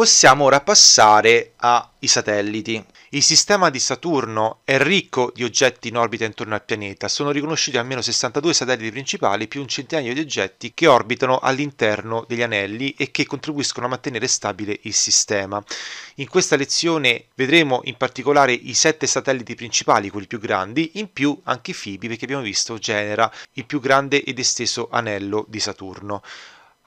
Possiamo ora passare ai satelliti. Il sistema di Saturno è ricco di oggetti in orbita intorno al pianeta, sono riconosciuti almeno 62 satelliti principali più un centinaio di oggetti che orbitano all'interno degli anelli e che contribuiscono a mantenere stabile il sistema. In questa lezione vedremo in particolare i sette satelliti principali, quelli più grandi, in più anche Fibi perché abbiamo visto genera il più grande ed esteso anello di Saturno.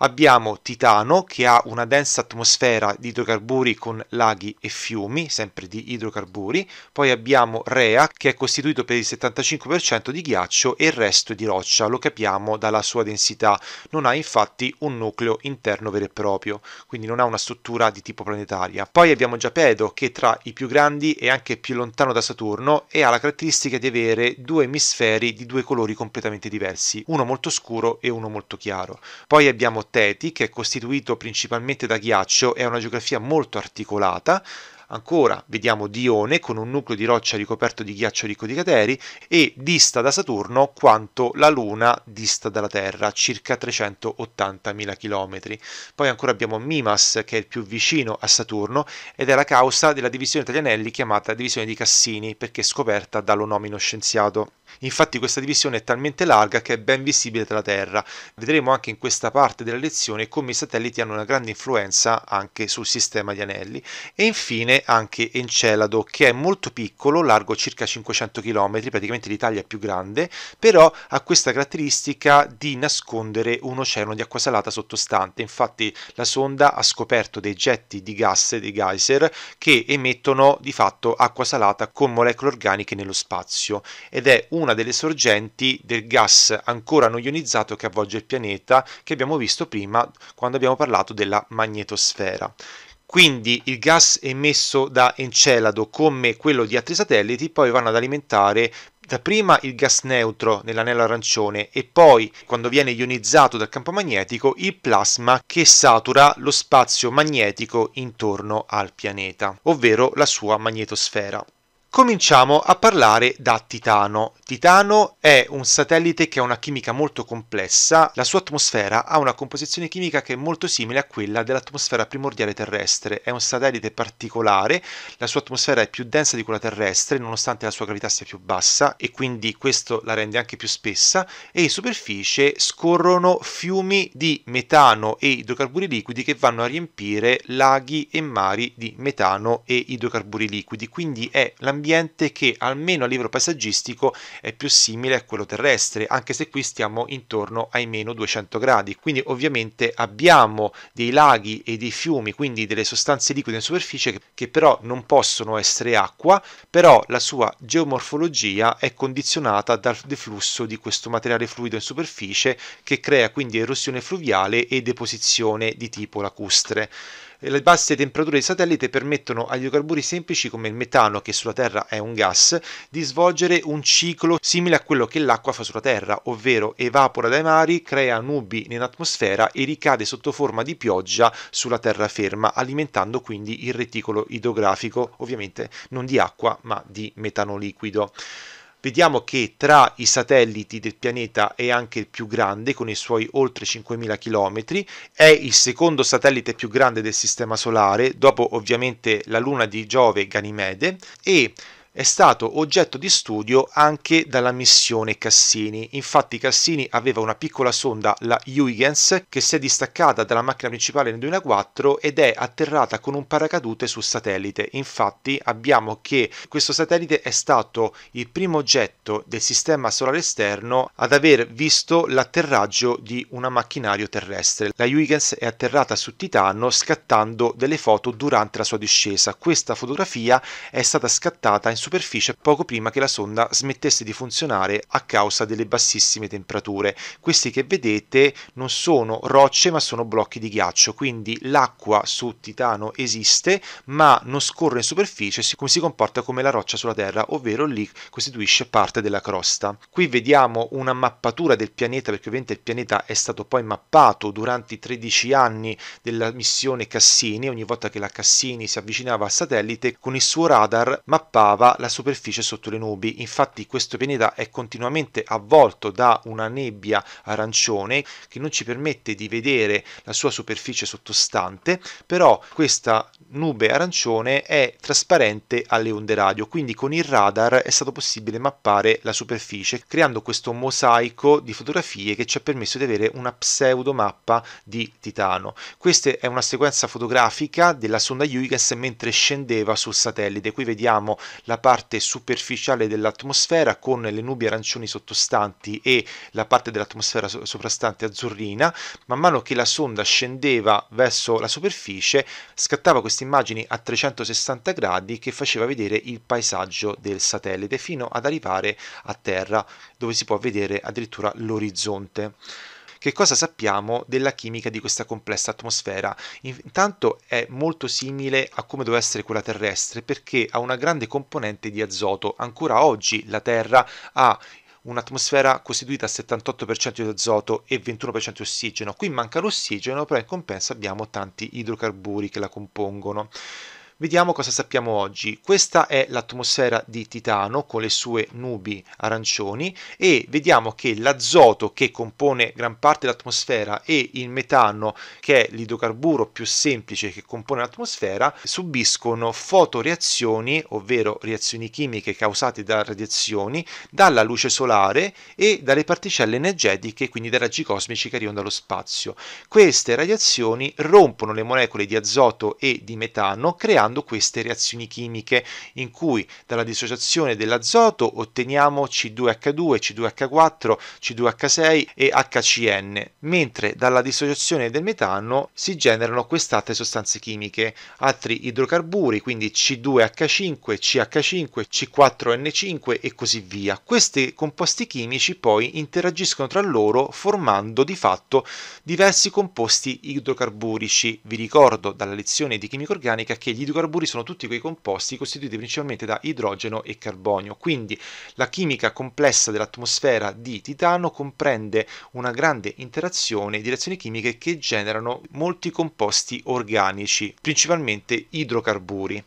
Abbiamo Titano che ha una densa atmosfera di idrocarburi con laghi e fiumi, sempre di idrocarburi, poi abbiamo Rea che è costituito per il 75% di ghiaccio e il resto di roccia, lo capiamo dalla sua densità, non ha infatti un nucleo interno vero e proprio, quindi non ha una struttura di tipo planetaria. Poi abbiamo Giapedo che è tra i più grandi e anche più lontano da Saturno e ha la caratteristica di avere due emisferi di due colori completamente diversi, uno molto scuro e uno molto chiaro. Poi abbiamo Teti, che è costituito principalmente da ghiaccio, è una geografia molto articolata. Ancora vediamo Dione con un nucleo di roccia ricoperto di ghiaccio ricco di crateri e dista da Saturno quanto la Luna dista dalla Terra, circa 380.000 km. Poi ancora abbiamo Mimas che è il più vicino a Saturno ed è la causa della divisione tra gli anelli chiamata divisione di Cassini perché scoperta dall'onomino scienziato. Infatti questa divisione è talmente larga che è ben visibile dalla Terra. Vedremo anche in questa parte della lezione come i satelliti hanno una grande influenza anche sul sistema di anelli. E infine anche Encelado, che è molto piccolo, largo circa 500 km, praticamente l'Italia è più grande, però ha questa caratteristica di nascondere un oceano di acqua salata sottostante. Infatti la sonda ha scoperto dei getti di gas, dei geyser, che emettono di fatto acqua salata con molecole organiche nello spazio ed è un una delle sorgenti del gas ancora non ionizzato che avvolge il pianeta, che abbiamo visto prima quando abbiamo parlato della magnetosfera. Quindi il gas emesso da Encelado come quello di altri satelliti poi vanno ad alimentare dapprima il gas neutro nell'anello arancione e poi, quando viene ionizzato dal campo magnetico, il plasma che satura lo spazio magnetico intorno al pianeta, ovvero la sua magnetosfera. Cominciamo a parlare da Titano. Titano è un satellite che ha una chimica molto complessa, la sua atmosfera ha una composizione chimica che è molto simile a quella dell'atmosfera primordiale terrestre, è un satellite particolare, la sua atmosfera è più densa di quella terrestre nonostante la sua gravità sia più bassa e quindi questo la rende anche più spessa e in superficie scorrono fiumi di metano e idrocarburi liquidi che vanno a riempire laghi e mari di metano e idrocarburi liquidi, quindi è l'ambiente ambiente che almeno a livello paesaggistico è più simile a quello terrestre, anche se qui stiamo intorno ai meno 200 gradi. Quindi ovviamente abbiamo dei laghi e dei fiumi, quindi delle sostanze liquide in superficie che, che però non possono essere acqua, però la sua geomorfologia è condizionata dal deflusso di questo materiale fluido in superficie che crea quindi erosione fluviale e deposizione di tipo lacustre le basse temperature dei satellite permettono agli idrocarburi semplici come il metano, che sulla Terra è un gas, di svolgere un ciclo simile a quello che l'acqua fa sulla Terra, ovvero evapora dai mari, crea nubi nell'atmosfera e ricade sotto forma di pioggia sulla terraferma, alimentando quindi il reticolo idrografico, ovviamente non di acqua ma di metano liquido vediamo che tra i satelliti del pianeta è anche il più grande, con i suoi oltre 5.000 km, è il secondo satellite più grande del Sistema Solare, dopo ovviamente la Luna di Giove Ganimede, e è stato oggetto di studio anche dalla missione Cassini. Infatti Cassini aveva una piccola sonda, la Huygens, che si è distaccata dalla macchina principale nel 2004 ed è atterrata con un paracadute sul satellite. Infatti abbiamo che questo satellite è stato il primo oggetto del sistema solare esterno ad aver visto l'atterraggio di un macchinario terrestre. La Huygens è atterrata su Titano scattando delle foto durante la sua discesa. Questa fotografia è stata scattata in superficie poco prima che la sonda smettesse di funzionare a causa delle bassissime temperature. Questi che vedete non sono rocce ma sono blocchi di ghiaccio, quindi l'acqua su Titano esiste ma non scorre in superficie, si, si comporta come la roccia sulla Terra, ovvero lì costituisce parte della crosta. Qui vediamo una mappatura del pianeta perché ovviamente il pianeta è stato poi mappato durante i 13 anni della missione Cassini, ogni volta che la Cassini si avvicinava al satellite con il suo radar mappava la superficie sotto le nubi. Infatti questo pianeta è continuamente avvolto da una nebbia arancione che non ci permette di vedere la sua superficie sottostante, però questa nube arancione è trasparente alle onde radio, quindi con il radar è stato possibile mappare la superficie, creando questo mosaico di fotografie che ci ha permesso di avere una pseudo mappa di Titano. Questa è una sequenza fotografica della sonda Huygens mentre scendeva sul satellite. Qui vediamo la parte superficiale dell'atmosfera con le nubi arancioni sottostanti e la parte dell'atmosfera so- soprastante azzurrina, man mano che la sonda scendeva verso la superficie scattava queste immagini a 360 gradi che faceva vedere il paesaggio del satellite fino ad arrivare a terra dove si può vedere addirittura l'orizzonte. Che cosa sappiamo della chimica di questa complessa atmosfera? Intanto è molto simile a come doveva essere quella terrestre perché ha una grande componente di azoto. Ancora oggi la Terra ha un'atmosfera costituita al 78% di azoto e 21% di ossigeno. Qui manca l'ossigeno, però in compenso abbiamo tanti idrocarburi che la compongono. Vediamo cosa sappiamo oggi. Questa è l'atmosfera di Titano con le sue nubi arancioni e vediamo che l'azoto che compone gran parte dell'atmosfera e il metano che è l'idrocarburo più semplice che compone l'atmosfera subiscono fotoreazioni, ovvero reazioni chimiche causate da radiazioni, dalla luce solare e dalle particelle energetiche, quindi dai raggi cosmici che arrivano dallo spazio. Queste radiazioni rompono le molecole di azoto e di metano creando formando queste reazioni chimiche in cui dalla dissociazione dell'azoto otteniamo C2H2, C2H4, C2H6 e HCN, mentre dalla dissociazione del metano si generano quest'altre sostanze chimiche, altri idrocarburi, quindi C2H5, CH5, C4N5 e così via. Questi composti chimici poi interagiscono tra loro formando di fatto diversi composti idrocarburici. Vi ricordo dalla lezione di chimica organica che gli idrocarburi idrocarburi sono tutti quei composti costituiti principalmente da idrogeno e carbonio. Quindi la chimica complessa dell'atmosfera di Titano comprende una grande interazione di reazioni chimiche che generano molti composti organici, principalmente idrocarburi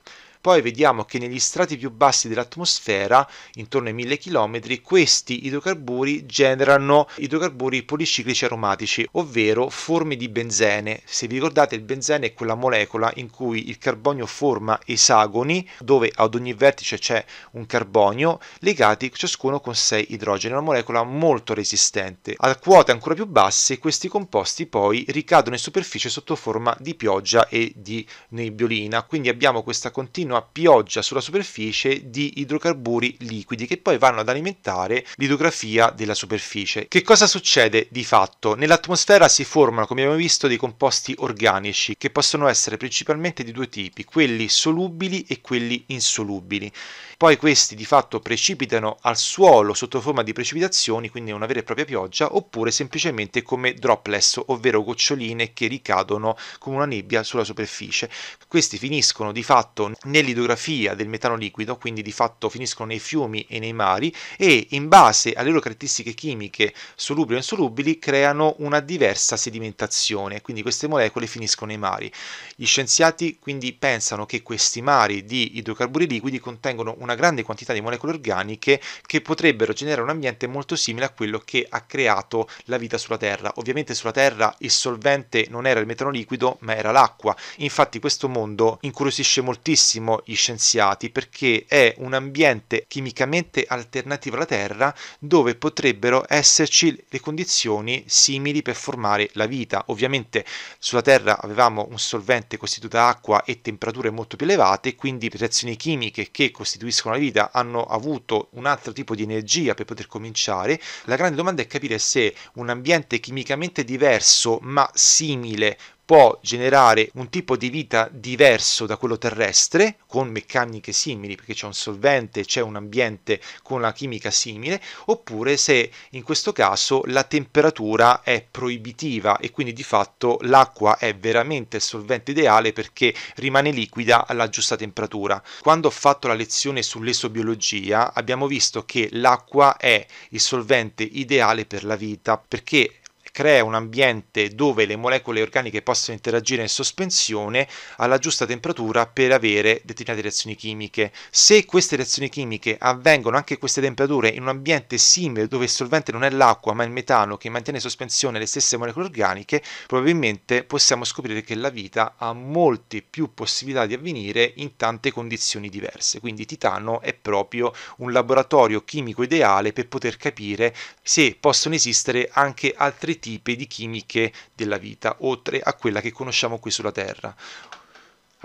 poi vediamo che negli strati più bassi dell'atmosfera, intorno ai 1000 km, questi idrocarburi generano idrocarburi policiclici aromatici, ovvero forme di benzene. Se vi ricordate il benzene è quella molecola in cui il carbonio forma esagoni, dove ad ogni vertice c'è un carbonio, legati ciascuno con 6 idrogeni, una molecola molto resistente. A quote ancora più basse questi composti poi ricadono in superficie sotto forma di pioggia e di nebbiolina, quindi abbiamo questa continua continua pioggia sulla superficie di idrocarburi liquidi che poi vanno ad alimentare l'idrografia della superficie. Che cosa succede di fatto? Nell'atmosfera si formano, come abbiamo visto, dei composti organici che possono essere principalmente di due tipi, quelli solubili e quelli insolubili poi questi di fatto precipitano al suolo sotto forma di precipitazioni, quindi una vera e propria pioggia, oppure semplicemente come dropless, ovvero goccioline che ricadono come una nebbia sulla superficie. Questi finiscono di fatto nell'idrografia del metano liquido, quindi di fatto finiscono nei fiumi e nei mari e in base alle loro caratteristiche chimiche solubili o insolubili creano una diversa sedimentazione, quindi queste molecole finiscono nei mari. Gli scienziati quindi pensano che questi mari di idrocarburi liquidi contengono una una grande quantità di molecole organiche che potrebbero generare un ambiente molto simile a quello che ha creato la vita sulla Terra. Ovviamente sulla Terra il solvente non era il metano liquido, ma era l'acqua. Infatti questo mondo incuriosisce moltissimo gli scienziati perché è un ambiente chimicamente alternativo alla Terra dove potrebbero esserci le condizioni simili per formare la vita. Ovviamente sulla Terra avevamo un solvente costituito da acqua e temperature molto più elevate, quindi reazioni chimiche che costituiscono costruiscono la vita hanno avuto un altro tipo di energia per poter cominciare. La grande domanda è capire se un ambiente chimicamente diverso ma simile può generare un tipo di vita diverso da quello terrestre, con meccaniche simili, perché c'è un solvente, c'è un ambiente con la chimica simile, oppure se in questo caso la temperatura è proibitiva e quindi di fatto l'acqua è veramente il solvente ideale perché rimane liquida alla giusta temperatura. Quando ho fatto la lezione sull'esobiologia abbiamo visto che l'acqua è il solvente ideale per la vita perché crea un ambiente dove le molecole organiche possono interagire in sospensione alla giusta temperatura per avere determinate reazioni chimiche. Se queste reazioni chimiche avvengono anche a queste temperature in un ambiente simile dove il solvente non è l'acqua ma il metano che mantiene in sospensione le stesse molecole organiche, probabilmente possiamo scoprire che la vita ha molte più possibilità di avvenire in tante condizioni diverse. Quindi Titano è proprio un laboratorio chimico ideale per poter capire se possono esistere anche altri tipi tipi di chimiche della vita, oltre a quella che conosciamo qui sulla Terra.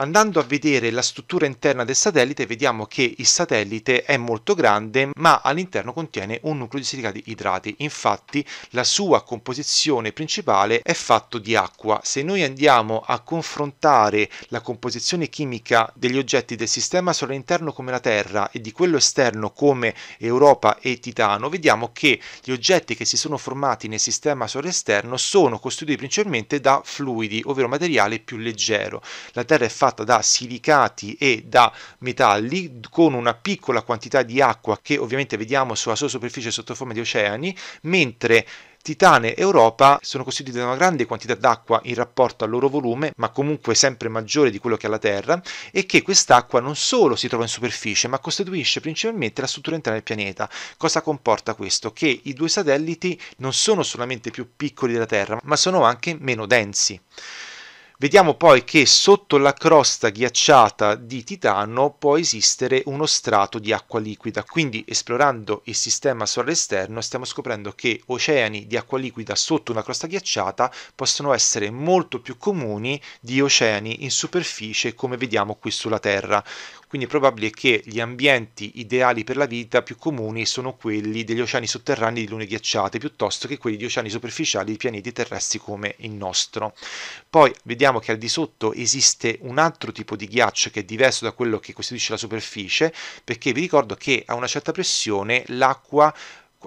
Andando a vedere la struttura interna del satellite vediamo che il satellite è molto grande ma all'interno contiene un nucleo di silicati idrati, infatti la sua composizione principale è fatto di acqua. Se noi andiamo a confrontare la composizione chimica degli oggetti del sistema solare interno come la Terra e di quello esterno come Europa e Titano, vediamo che gli oggetti che si sono formati nel sistema solare esterno sono costituiti principalmente da fluidi, ovvero materiale più leggero. La Terra è fatta fatta da silicati e da metalli con una piccola quantità di acqua che ovviamente vediamo sulla sua superficie sotto forma di oceani, mentre Titane e Europa sono costituite da una grande quantità d'acqua in rapporto al loro volume, ma comunque sempre maggiore di quello che ha la Terra, e che quest'acqua non solo si trova in superficie, ma costituisce principalmente la struttura interna del pianeta. Cosa comporta questo? Che i due satelliti non sono solamente più piccoli della Terra, ma sono anche meno densi. Vediamo poi che sotto la crosta ghiacciata di Titano può esistere uno strato di acqua liquida, quindi esplorando il sistema solare esterno stiamo scoprendo che oceani di acqua liquida sotto una crosta ghiacciata possono essere molto più comuni di oceani in superficie come vediamo qui sulla Terra. Quindi è probabile che gli ambienti ideali per la vita più comuni sono quelli degli oceani sotterranei di lune ghiacciate piuttosto che quelli di oceani superficiali di pianeti terrestri come il nostro. Poi vediamo sappiamo che al di sotto esiste un altro tipo di ghiaccio che è diverso da quello che costituisce la superficie, perché vi ricordo che a una certa pressione l'acqua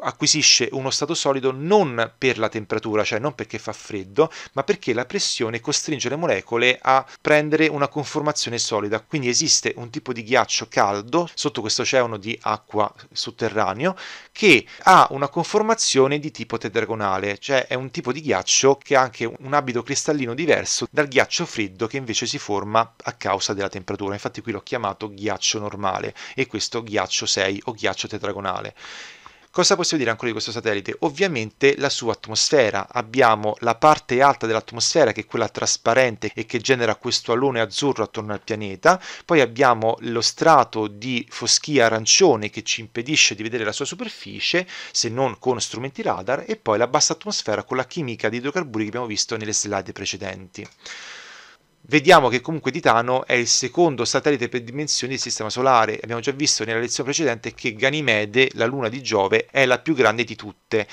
acquisisce uno stato solido non per la temperatura, cioè non perché fa freddo, ma perché la pressione costringe le molecole a prendere una conformazione solida. Quindi esiste un tipo di ghiaccio caldo sotto questo oceano di acqua sotterraneo che ha una conformazione di tipo tetragonale, cioè è un tipo di ghiaccio che ha anche un abito cristallino diverso dal ghiaccio freddo che invece si forma a causa della temperatura. Infatti qui l'ho chiamato ghiaccio normale e questo ghiaccio 6 o ghiaccio tetragonale. Cosa possiamo dire ancora di questo satellite? Ovviamente la sua atmosfera. Abbiamo la parte alta dell'atmosfera che è quella trasparente e che genera questo alone azzurro attorno al pianeta, poi abbiamo lo strato di foschia arancione che ci impedisce di vedere la sua superficie se non con strumenti radar e poi la bassa atmosfera con la chimica di idrocarburi che abbiamo visto nelle slide precedenti vediamo che comunque Titano è il secondo satellite per dimensioni del Sistema Solare. Abbiamo già visto nella lezione precedente che Ganimede, la luna di Giove, è la più grande di tutte.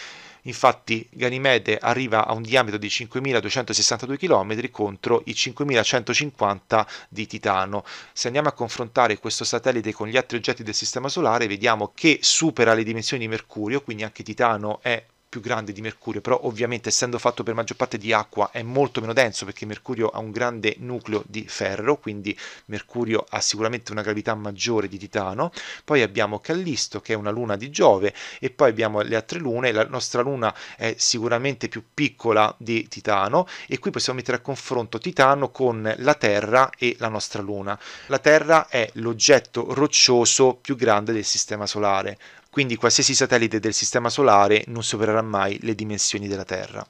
Infatti Ganimede arriva a un diametro di 5.262 km contro i 5.150 di Titano. Se andiamo a confrontare questo satellite con gli altri oggetti del Sistema Solare, vediamo che supera le dimensioni di Mercurio, quindi anche Titano è più grande di mercurio, però ovviamente essendo fatto per maggior parte di acqua è molto meno denso perché mercurio ha un grande nucleo di ferro, quindi mercurio ha sicuramente una gravità maggiore di Titano. Poi abbiamo Callisto che è una luna di Giove e poi abbiamo le altre lune, la nostra luna è sicuramente più piccola di Titano e qui possiamo mettere a confronto Titano con la Terra e la nostra luna. La Terra è l'oggetto roccioso più grande del sistema solare quindi qualsiasi satellite del Sistema Solare non supererà mai le dimensioni della Terra.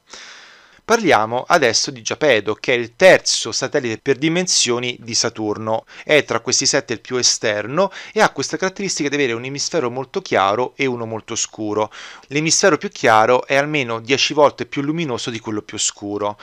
Parliamo adesso di Giapedo, che è il terzo satellite per dimensioni di Saturno. È tra questi sette il più esterno e ha questa caratteristica di avere un emisfero molto chiaro e uno molto scuro. L'emisfero più chiaro è almeno 10 volte più luminoso di quello più scuro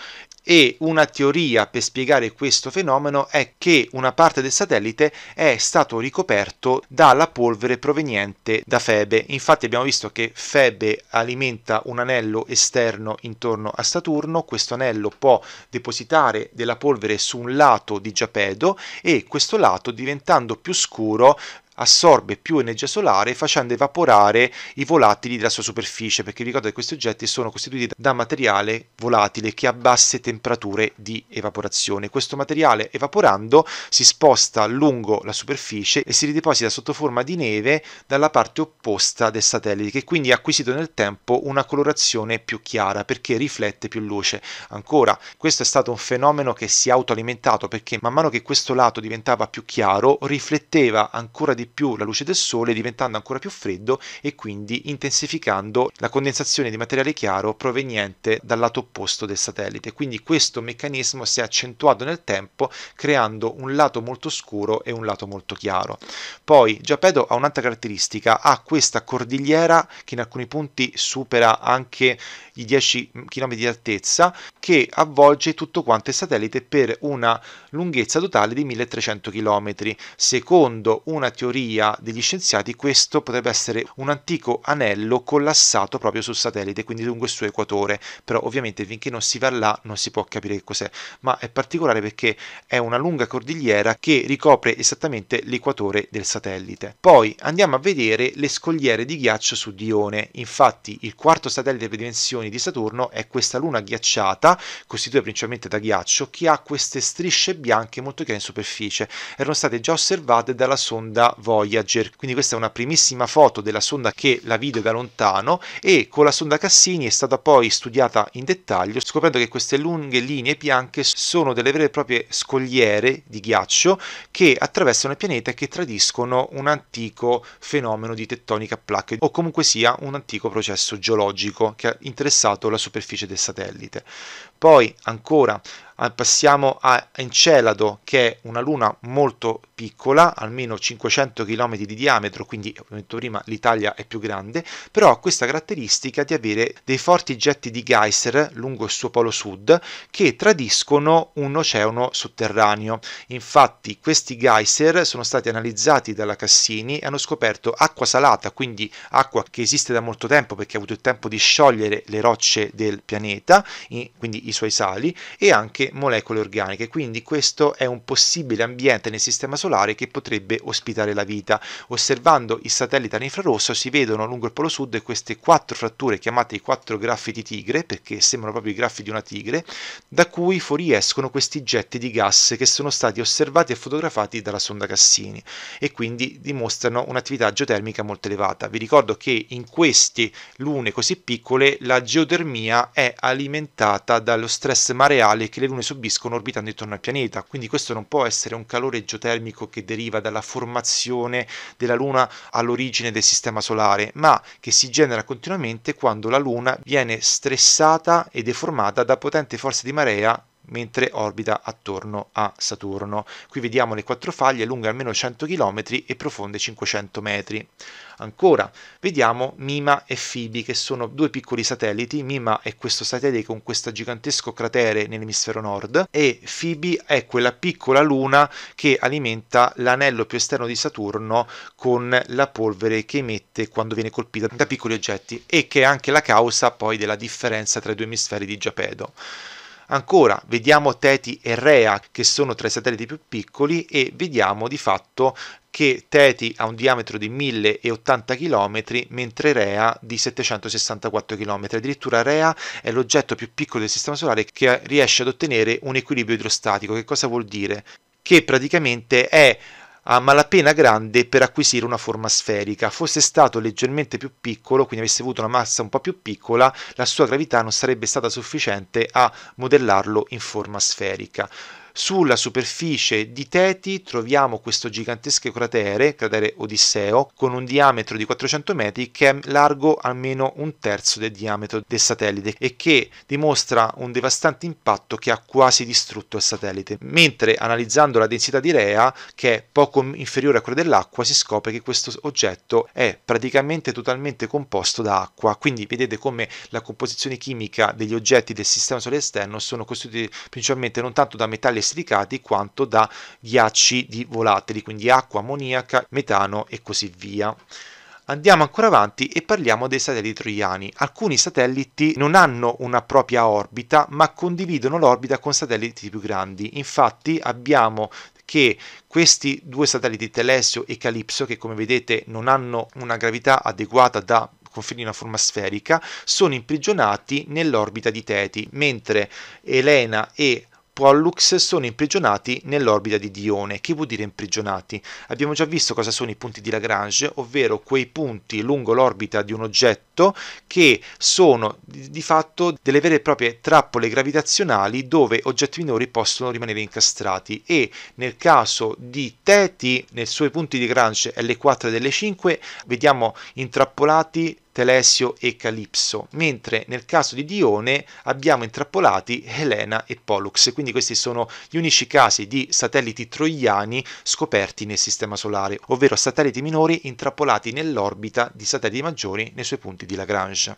e una teoria per spiegare questo fenomeno è che una parte del satellite è stato ricoperto dalla polvere proveniente da Febe. Infatti abbiamo visto che Febe alimenta un anello esterno intorno a Saturno, questo anello può depositare della polvere su un lato di Giapedo e questo lato diventando più scuro assorbe più energia solare facendo evaporare i volatili della sua superficie, perché vi ricordo che questi oggetti sono costituiti da materiale volatile che ha basse temperature di evaporazione. Questo materiale evaporando si sposta lungo la superficie e si rideposita sotto forma di neve dalla parte opposta del satellite, che quindi ha acquisito nel tempo una colorazione più chiara perché riflette più luce. Ancora, questo è stato un fenomeno che si è autoalimentato perché man mano che questo lato diventava più chiaro, rifletteva ancora di più la luce del sole diventando ancora più freddo e quindi intensificando la condensazione di materiale chiaro proveniente dal lato opposto del satellite. Quindi questo meccanismo si è accentuato nel tempo creando un lato molto scuro e un lato molto chiaro. Poi Giapedo ha un'altra caratteristica, ha questa cordigliera che in alcuni punti supera anche i 10 km di altezza che avvolge tutto quanto il satellite per una lunghezza totale di 1300 km. Secondo una teoria teoria degli scienziati questo potrebbe essere un antico anello collassato proprio sul satellite, quindi lungo il suo equatore, però ovviamente finché non si va là non si può capire che cos'è, ma è particolare perché è una lunga cordigliera che ricopre esattamente l'equatore del satellite. Poi andiamo a vedere le scogliere di ghiaccio su Dione, infatti il quarto satellite per dimensioni di Saturno è questa luna ghiacciata, costituita principalmente da ghiaccio, che ha queste strisce bianche molto chiare in superficie, erano state già osservate dalla sonda Voyager Voyager. Quindi questa è una primissima foto della sonda che la vide da lontano e con la sonda Cassini è stata poi studiata in dettaglio, scoprendo che queste lunghe linee bianche sono delle vere e proprie scogliere di ghiaccio che attraversano il pianeta e che tradiscono un antico fenomeno di tettonica a placche o comunque sia un antico processo geologico che ha interessato la superficie del satellite. Poi ancora eh, passiamo a Encelado che è una luna molto piccola, almeno 500 km di diametro, quindi come detto prima l'Italia è più grande, però ha questa caratteristica di avere dei forti getti di geyser lungo il suo polo sud che tradiscono un oceano sotterraneo. Infatti questi geyser sono stati analizzati dalla Cassini e hanno scoperto acqua salata, quindi acqua che esiste da molto tempo perché ha avuto il tempo di sciogliere le rocce del pianeta, quindi i suoi sali e anche molecole organiche, quindi questo è un possibile ambiente nel sistema solare che potrebbe ospitare la vita. Osservando il satellite all'infrarosso si vedono lungo il polo sud queste quattro fratture chiamate i quattro graffi di tigre, perché sembrano proprio i graffi di una tigre, da cui fuoriescono questi getti di gas che sono stati osservati e fotografati dalla sonda Cassini e quindi dimostrano un'attività geotermica molto elevata. Vi ricordo che in queste lune così piccole la geotermia è alimentata dal allo stress mareale che le lune subiscono orbitando intorno al pianeta, quindi questo non può essere un calore geotermico che deriva dalla formazione della luna all'origine del sistema solare, ma che si genera continuamente quando la luna viene stressata e deformata da potenti forze di marea mentre orbita attorno a Saturno. Qui vediamo le quattro faglie lunghe almeno 100 km e profonde 500 metri. Ancora, vediamo Mima e Phoebe, che sono due piccoli satelliti. Mima è questo satellite con questo gigantesco cratere nell'emisfero nord e Phoebe è quella piccola luna che alimenta l'anello più esterno di Saturno con la polvere che emette quando viene colpita da piccoli oggetti e che è anche la causa poi della differenza tra i due emisferi di Giapedo. Ancora vediamo Teti e Rea che sono tra i satelliti più piccoli e vediamo di fatto che Teti ha un diametro di 1080 km mentre Rea di 764 km. Addirittura Rea è l'oggetto più piccolo del Sistema Solare che riesce ad ottenere un equilibrio idrostatico. Che cosa vuol dire? Che praticamente è a malapena grande per acquisire una forma sferica. Fosse stato leggermente più piccolo, quindi avesse avuto una massa un po' più piccola, la sua gravità non sarebbe stata sufficiente a modellarlo in forma sferica. Sulla superficie di Teti troviamo questo gigantesco cratere, cratere Odisseo, con un diametro di 400 metri che è largo almeno un terzo del diametro del satellite e che dimostra un devastante impatto che ha quasi distrutto il satellite. Mentre analizzando la densità di Rea, che è poco inferiore a quella dell'acqua, si scopre che questo oggetto è praticamente totalmente composto da acqua. Quindi vedete come la composizione chimica degli oggetti del sistema solare esterno sono costituiti principalmente non tanto da metalli e silicati quanto da ghiacci di volatili, quindi acqua, ammoniaca, metano e così via. Andiamo ancora avanti e parliamo dei satelliti troiani. Alcuni satelliti non hanno una propria orbita, ma condividono l'orbita con satelliti più grandi. Infatti abbiamo che questi due satelliti Telesio e Calypso, che come vedete non hanno una gravità adeguata da confini una forma sferica, sono imprigionati nell'orbita di Teti, mentre Elena e Pollux sono imprigionati nell'orbita di Dione. Che vuol dire imprigionati? Abbiamo già visto cosa sono i punti di Lagrange, ovvero quei punti lungo l'orbita di un oggetto che sono di fatto delle vere e proprie trappole gravitazionali dove oggetti minori possono rimanere incastrati e nel caso di Teti, nei suoi punti di Lagrange L4 ed L5, vediamo intrappolati Telesio e Calipso, mentre nel caso di Dione abbiamo intrappolati Helena e Pollux, quindi questi sono gli unici casi di satelliti troiani scoperti nel Sistema Solare, ovvero satelliti minori intrappolati nell'orbita di satelliti maggiori nei suoi punti di Lagrange.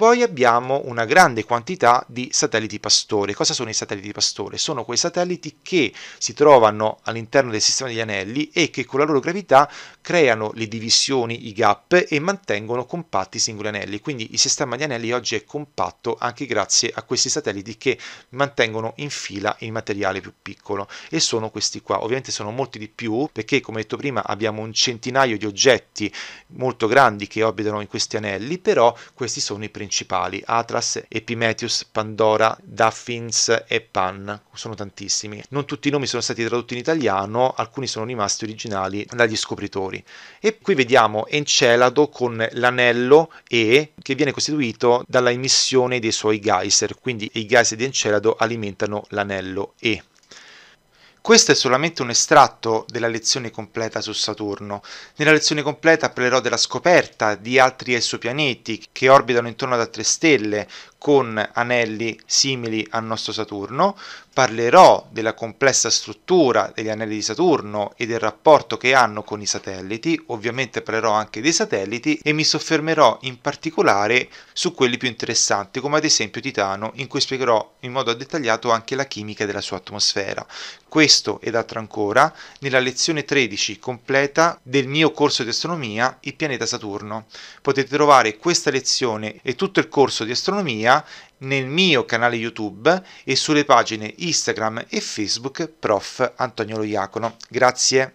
Poi abbiamo una grande quantità di satelliti pastore. Cosa sono i satelliti pastore? Sono quei satelliti che si trovano all'interno del sistema degli anelli e che con la loro gravità creano le divisioni, i gap e mantengono compatti i singoli anelli. Quindi il sistema di anelli oggi è compatto anche grazie a questi satelliti che mantengono in fila il materiale più piccolo e sono questi qua. Ovviamente sono molti di più perché come detto prima abbiamo un centinaio di oggetti molto grandi che orbitano in questi anelli, però questi sono i principali principali, Atlas, Epimetheus, Pandora, Daffins e Pan, sono tantissimi. Non tutti i nomi sono stati tradotti in italiano, alcuni sono rimasti originali dagli scopritori. E qui vediamo Encelado con l'anello E che viene costituito dalla emissione dei suoi geyser, quindi i geyser di Encelado alimentano l'anello E. Questo è solamente un estratto della lezione completa su Saturno. Nella lezione completa parlerò della scoperta di altri esopianeti che orbitano intorno ad altre stelle con anelli simili al nostro Saturno, Parlerò della complessa struttura degli anelli di Saturno e del rapporto che hanno con i satelliti, ovviamente parlerò anche dei satelliti e mi soffermerò in particolare su quelli più interessanti come ad esempio Titano in cui spiegherò in modo dettagliato anche la chimica della sua atmosfera. Questo ed altro ancora nella lezione 13 completa del mio corso di astronomia Il pianeta Saturno. Potete trovare questa lezione e tutto il corso di astronomia nel mio canale YouTube e sulle pagine Instagram e Facebook Prof. Antonio Loiacono. Grazie.